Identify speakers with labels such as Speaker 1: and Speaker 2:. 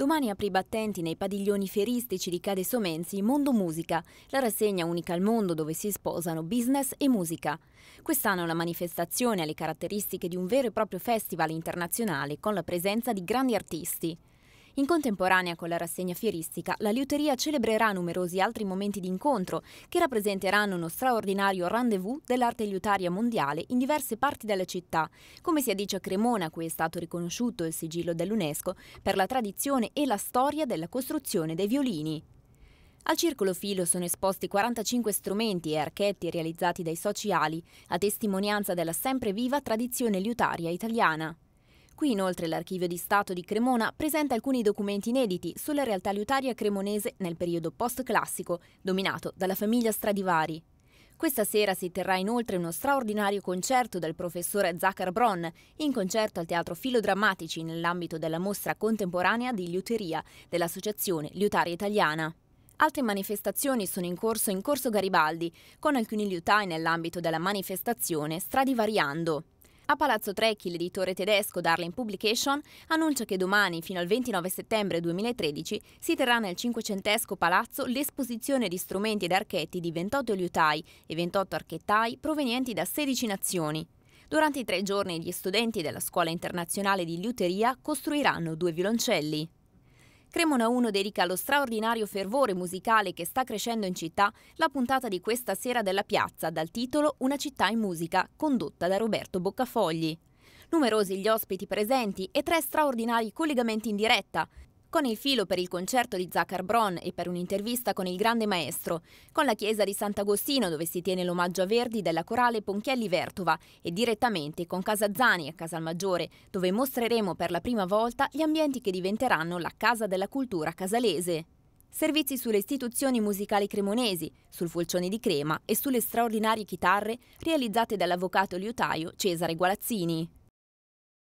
Speaker 1: Domani apre i battenti nei padiglioni fieristici di Cade Somenzi Mondo Musica, la rassegna unica al mondo dove si sposano business e musica. Quest'anno la manifestazione ha le caratteristiche di un vero e proprio festival internazionale con la presenza di grandi artisti. In contemporanea con la rassegna fieristica, la liuteria celebrerà numerosi altri momenti di incontro che rappresenteranno uno straordinario rendezvous dell'arte liutaria mondiale in diverse parti della città, come si addice a Cremona, a cui è stato riconosciuto il sigillo dell'UNESCO per la tradizione e la storia della costruzione dei violini. Al Circolo Filo sono esposti 45 strumenti e archetti realizzati dai sociali, a testimonianza della sempre viva tradizione liutaria italiana. Qui inoltre l'Archivio di Stato di Cremona presenta alcuni documenti inediti sulla realtà liutaria cremonese nel periodo post-classico, dominato dalla famiglia Stradivari. Questa sera si terrà inoltre uno straordinario concerto del professore Zachar Bron, in concerto al Teatro Filodrammatici nell'ambito della mostra contemporanea di liuteria dell'Associazione Liutaria Italiana. Altre manifestazioni sono in corso in Corso Garibaldi, con alcuni liutai nell'ambito della manifestazione Stradivariando. A Palazzo Trecchi, l'editore tedesco Darling Publication annuncia che domani, fino al 29 settembre 2013, si terrà nel cinquecentesco palazzo l'esposizione di strumenti ed archetti di 28 liutai e 28 archettai provenienti da 16 nazioni. Durante i tre giorni gli studenti della Scuola Internazionale di Liuteria costruiranno due violoncelli. Cremona 1 dedica allo straordinario fervore musicale che sta crescendo in città la puntata di questa sera della piazza dal titolo Una città in musica, condotta da Roberto Boccafogli. Numerosi gli ospiti presenti e tre straordinari collegamenti in diretta, con il filo per il concerto di Zachar Bron e per un'intervista con il grande maestro, con la chiesa di Sant'Agostino dove si tiene l'omaggio a Verdi della corale Ponchielli Vertova e direttamente con Casa Zani a Casalmaggiore dove mostreremo per la prima volta gli ambienti che diventeranno la casa della cultura casalese. Servizi sulle istituzioni musicali cremonesi, sul Folcione di Crema e sulle straordinarie chitarre realizzate dall'avvocato liutaio Cesare Gualazzini.